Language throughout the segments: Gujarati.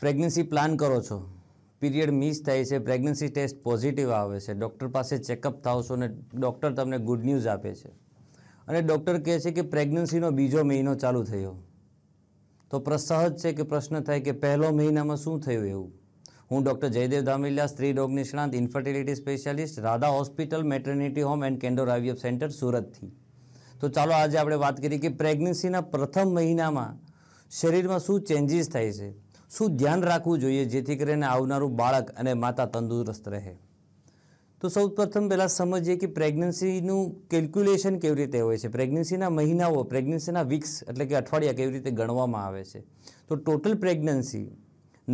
પ્રેગ્નન્સી પ્લાન કરો છો પીરિયડ મિસ થાય છે પ્રેગ્નન્સી ટેસ્ટ પોઝિટિવ આવે છે ડૉક્ટર પાસે ચેકઅપ થાવ છો અને ડૉક્ટર તમને ગુડ ન્યૂઝ આપે છે અને ડૉક્ટર કહે છે કે પ્રેગ્નન્સીનો બીજો મહિનો ચાલુ થયો તો પ્રસહજ છે કે પ્રશ્ન થાય કે પહેલો મહિનામાં શું થયું એવું હું ડૉક્ટર જયદેવ ધામિલિયા સ્ત્રી રોગ નિષ્ણાંત infertility specialist Radha hospital maternity home and કેન્ડો રાવીએફ સેન્ટર સુરતથી તો ચાલો આજે આપણે વાત કરીએ કે પ્રેગ્નન્સીના પ્રથમ મહિનામાં શરીરમાં શું ચેન્જીસ થાય છે શું ધ્યાન રાખવું જોઈએ જેથી કરીને આવનારું બાળક અને માતા તંદુરસ્ત રહે તો સૌ પ્રથમ પહેલાં સમજીએ કે પ્રેગ્નન્સીનું કેલ્ક્યુલેશન કેવી રીતે હોય છે પ્રેગ્નન્સીના મહિનાઓ પ્રેગ્નન્સીના વીક્સ એટલે કે અઠવાડિયા કેવી રીતે ગણવામાં આવે છે તો ટોટલ પ્રેગ્નન્સી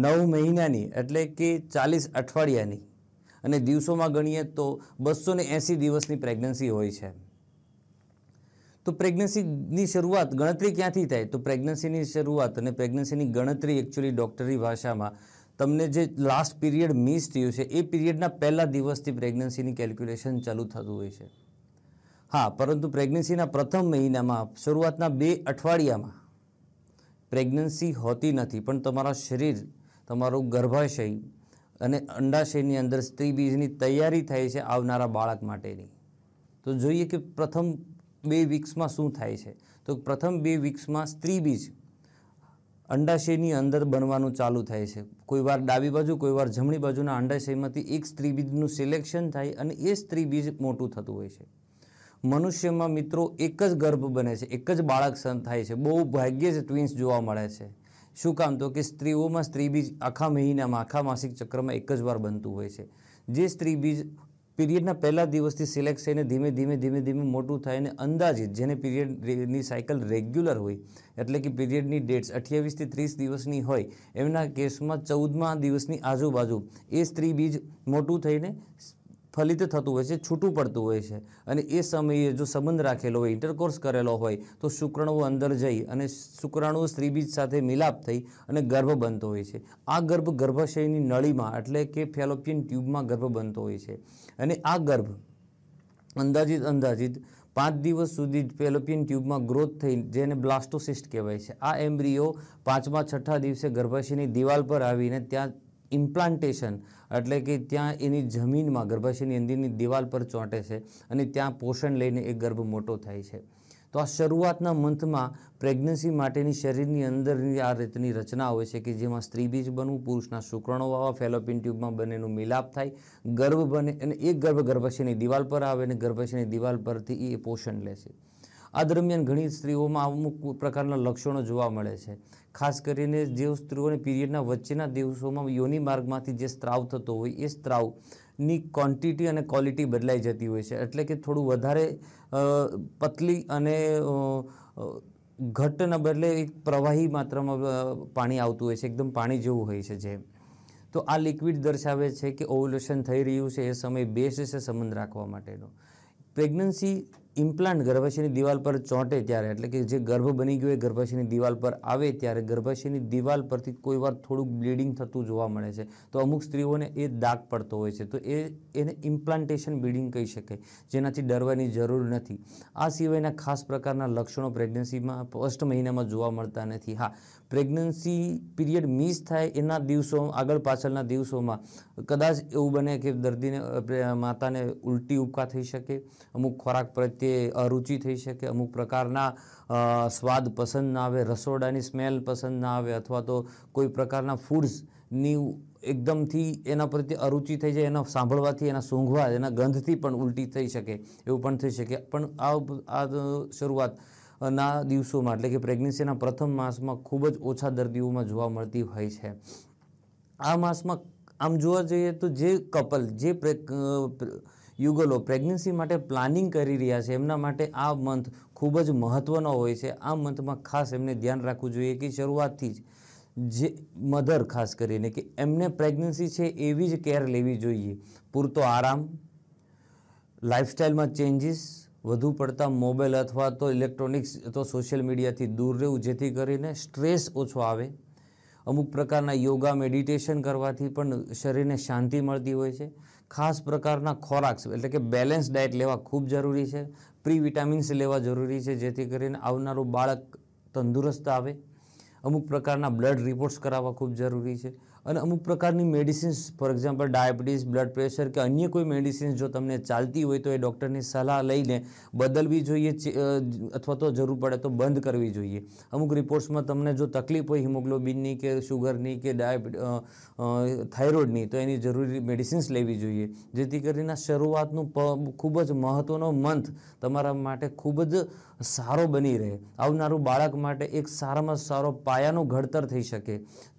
નવ મહિનાની એટલે કે ચાલીસ અઠવાડિયાની અને દિવસોમાં ગણીએ તો બસો ને એંસી દિવસની પ્રેગ્નન્સી હોય છે તો પ્રેગ્નન્સીની શરૂઆત ગણતરી ક્યાંથી થાય તો પ્રેગ્નન્સીની શરૂઆત અને પ્રેગ્નન્સીની ગણતરી એકચ્યુઅલી ડૉક્ટરી ભાષામાં તમને જે લાસ્ટ પીરિયડ મિસ થયું છે એ પીરિયડના પહેલાં દિવસથી પ્રેગ્નન્સીની કેલ્ક્યુલેશન ચાલુ થતું હોય છે હા પરંતુ પ્રેગ્નન્સીના પ્રથમ મહિનામાં શરૂઆતના બે અઠવાડિયામાં પ્રેગ્નન્સી હોતી નથી પણ તમારા શરીર તમારું ગર્ભાશય અને અંડાશયની અંદર સ્ત્રી બીજની તૈયારી થાય છે આવનારા બાળક માટેની તો જોઈએ કે પ્રથમ બે વીક્સમાં શું થાય છે તો પ્રથમ બે વીક્સમાં સ્ત્રી બીજ અંડાશયની અંદર બનવાનું ચાલુ થાય છે કોઈ વાર ડાબી બાજુ કોઈ વાર જમણી બાજુના અંડાશયમાંથી એક સ્ત્રીબીજનું સિલેક્શન થાય અને એ સ્ત્રીબીજ મોટું થતું હોય છે મનુષ્યમાં મિત્રો એક જ ગર્ભ બને છે એક જ બાળક થાય છે બહુ ભાગ્યે જ ટ્વિન્સ જોવા મળે છે શું કામ તો કે સ્ત્રીઓમાં સ્ત્રી આખા મહિનામાં આખા માસિક ચક્રમાં એક જ વાર બનતું હોય છે જે સ્ત્રીબીજ પીરિયડના પહેલા દિવસથી સિલેક્ટ થઈને ધીમે ધીમે ધીમે ધીમે મોટું થાય અને અંદાજિત જેને પીરિયડની સાયકલ રેગ્યુલર હોય એટલે કે પીરિયડની ડેટ્સ અઠ્યાવીસથી ત્રીસ દિવસની હોય એમના કેસમાં ચૌદમા દિવસની આજુબાજુ એ સ્ત્રી બીજ મોટું થઈને સ્ખલિત થતું હોય છે છૂટું પડતું હોય છે અને એ સમયે જો સંબંધ રાખેલો હોય ઇન્ટરકોર્સ કરેલો હોય તો શુક્રાણુ અંદર જઈ અને શુક્રાણુ સ્ત્રીબીજ સાથે મિલાપ થઈ અને ગર્ભ બનતો હોય છે આ ગર્ભ ગર્ભાશયની નળીમાં એટલે કે ફેલોપિયન ટ્યુબમાં ગર્ભ બનતો હોય છે અને આ ગર્ભ અંદાજિત અંદાજિત પાંચ દિવસ સુધી ફેલોપિયન ટ્યુબમાં ગ્રોથ થઈ જેને બ્લાસ્ટોસિસ્ટ કહેવાય છે આ એમ્બ્રિયો પાંચમા છઠ્ઠા દિવસે ગર્ભાશયની દિવાલ પર આવીને ત્યાં ઇમ્પ્લાન્ટેશન એટલે કે ત્યાં એની જમીનમાં ગર્ભાશયની અંદરની દિવાલ પર ચોંટે છે અને ત્યાં પોષણ લઈને એ ગર્ભ મોટો થાય છે તો આ શરૂઆતના મંથમાં પ્રેગ્નન્સી માટેની શરીરની અંદરની આ રીતની રચના હોય છે કે જેમાં સ્ત્રીબીજ બનવું પુરુષના શુક્રણો વાવા ફેલોપિન ટ્યુબમાં બંનેનું મિલાપ થાય ગર્ભ બને અને એ ગર્ભ ગર્ભાશયની દિવાલ પર આવે અને ગર્ભાશયની દિવાલ પરથી એ પોષણ લે છે આ દરમિયાન ઘણી સ્ત્રીઓમાં અમુક પ્રકારના લક્ષણો જોવા મળે છે ખાસ કરીને જે સ્ત્રીઓને પીરિયડના વચ્ચેના દિવસોમાં યોનિ માર્ગમાંથી જે સ્ત્રાવ થતો હોય એ સ્ત્રાવ ની ક્વોન્ટિટી અને ક્વોલિટી બદલાઈ જતી હોય છે એટલે કે થોડું વધારે પતલી અને ઘટના બદલે એક પ્રવાહી માત્રામાં પાણી આવતું હોય છે એકદમ પાણી જેવું હોય છે જે તો આ લિક્વિડ દર્શાવે છે કે ઓવલ્યુશન થઈ રહ્યું છે એ સમય બેસ્ટ છે સંબંધ રાખવા માટેનો પ્રેગ્નન્સી ઇમ્પ્લાન્ટ ગર્ભાશયની દિવાલ પર ચોંટે ત્યારે એટલે કે જે ગર્ભ બની ગયો એ ગર્ભાશયની દિવાલ પર આવે ત્યારે ગર્ભાશયની દિવાલ પરથી કોઈ વાર થોડુંક બ્લીડિંગ થતું જોવા મળે છે તો અમુક સ્ત્રીઓને એ દાગ પડતો હોય છે તો એ એને ઇમ્પ્લાન્ટેશન બ્લીડિંગ કહી શકાય જેનાથી ડરવાની જરૂર નથી આ સિવાયના ખાસ પ્રકારના લક્ષણો પ્રેગ્નન્સીમાં ફર્સ્ટ મહિનામાં જોવા મળતા નથી હા પ્રેગ્નન્સી પીરિયડ મિસ થાય એના દિવસો આગળ પાછળના દિવસોમાં કદાચ એવું બને કે દર્દીને માતાને ઉલટી ઉપકા થઈ શકે અમુક ખોરાક પર પ્રત્યે અરુચિ થઈ શકે અમુક પ્રકારના સ્વાદ પસંદ ના આવે રસોડાની સ્મેલ પસંદ ના આવે અથવા તો કોઈ પ્રકારના ફૂડ્સની એકદમથી એના પ્રત્યે અરુચિ થઈ જાય એના સાંભળવાથી એના સૂંઘવા એના ગંધથી પણ ઉલટી થઈ શકે એવું પણ થઈ શકે પણ આ શરૂઆત ના દિવસોમાં એટલે કે પ્રેગ્નન્સીના પ્રથમ માસમાં ખૂબ જ ઓછા દર્દીઓમાં જોવા મળતી હોય છે આ માસમાં આમ જોવા જઈએ તો જે કપલ જે પ્રે યુગલો પ્રેગ્નન્સી માટે પ્લાનિંગ કરી રહ્યા છે એમના માટે આ મંથ ખૂબ જ મહત્ત્વનો હોય છે આ મંથમાં ખાસ એમને ધ્યાન રાખવું જોઈએ કે શરૂઆતથી જ જે મધર ખાસ કરીને કે એમને પ્રેગ્નન્સી છે એવી જ કેર લેવી જોઈએ પૂરતો આરામ લાઇફસ્ટાઇલમાં ચેન્જીસ વધુ પડતા મોબાઈલ અથવા તો ઇલેક્ટ્રોનિક્સ અથવા સોશિયલ મીડિયાથી દૂર રહેવું જેથી કરીને સ્ટ્રેસ ઓછો આવે અમુક પ્રકારના યોગા મેડિટેશન કરવાથી પણ શરીરને શાંતિ મળતી હોય છે ખાસ પ્રકારના ખોરાક એટલે કે બેલેન્સ ડાયટ લેવા ખૂબ જરૂરી છે પ્રી વિટામિન્સ લેવા જરૂરી છે જેથી કરીને આવનારું બાળક તંદુરસ્ત આવે અમુક પ્રકારના બ્લડ રિપોર્ટ્સ કરાવવા ખૂબ જરૂરી છે અને અમુક પ્રકારની medicines for example diabetes blood pressure કે અન્ય કોઈ મેડિસિન્સ જો તમને ચાલતી હોય તો એ ડૉક્ટરની સલાહ લઈને બદલવી જોઈએ અથવા તો જરૂર પડે તો બંધ કરવી જોઈએ અમુક રિપોર્ટ્સમાં તમને જો તકલીફ હોય હિમોગ્લોબિનની કે શુગરની કે ડાયાબિટી થાઇરોઇડની તો એની જરૂરી મેડિસિન્સ લેવી જોઈએ જેથી કરીને શરૂઆતનું ખૂબ જ મહત્ત્વનો મંથ તમારા માટે ખૂબ જ સારો બની રહે આવનારું બાળક માટે એક સારામાં સારો પાયાનું ઘડતર થઈ શકે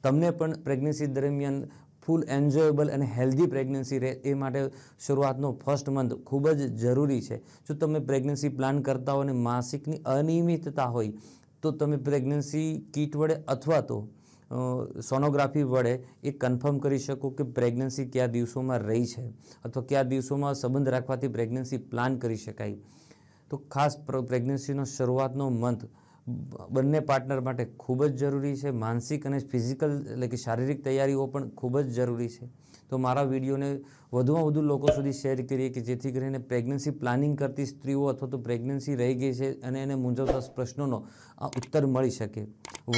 તમને પણ પ્રેગ્નન્સી પીરિયડ દરમિયાન ફૂલ એન્જોયેબલ અને હેલ્ધી પ્રેગ્નન્સી રહે એ માટે શરૂઆતનો ફર્સ્ટ મંથ ખૂબ જ જરૂરી છે જો તમે પ્રેગ્નન્સી પ્લાન કરતા હો અને માસિકની અનિયમિતતા હોય તો તમે પ્રેગ્નન્સી કીટ વડે અથવા તો સોનોગ્રાફી વડે એ કન્ફર્મ કરી શકો કે પ્રેગ્નન્સી કયા દિવસોમાં રહી છે અથવા કયા દિવસોમાં સંબંધ રાખવાથી પ્રેગ્નન્સી પ્લાન કરી શકાય તો ખાસ પ્રેગ્નન્સીનો શરૂઆતનો મંથ બંને પાર્ટનર માટે ખૂબ જ જરૂરી છે માનસિક અને ફિઝિકલ એટલે કે શારીરિક તૈયારીઓ પણ ખૂબ જ જરૂરી છે તો મારા વિડીયોને વધુમાં વધુ લોકો સુધી શેર કરીએ કે જેથી કરીને પ્રેગ્નન્સી પ્લાનિંગ કરતી સ્ત્રીઓ અથવા તો પ્રેગ્નન્સી રહી ગઈ છે અને એને મૂંઝવતા પ્રશ્નોનો આ ઉત્તર મળી શકે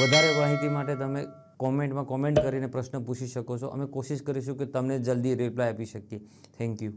વધારે માહિતી માટે તમે કોમેન્ટમાં કોમેન્ટ કરીને પ્રશ્ન પૂછી શકો છો અમે કોશિશ કરીશું કે તમને જલ્દી રિપ્લાય આપી શકીએ થેન્ક યુ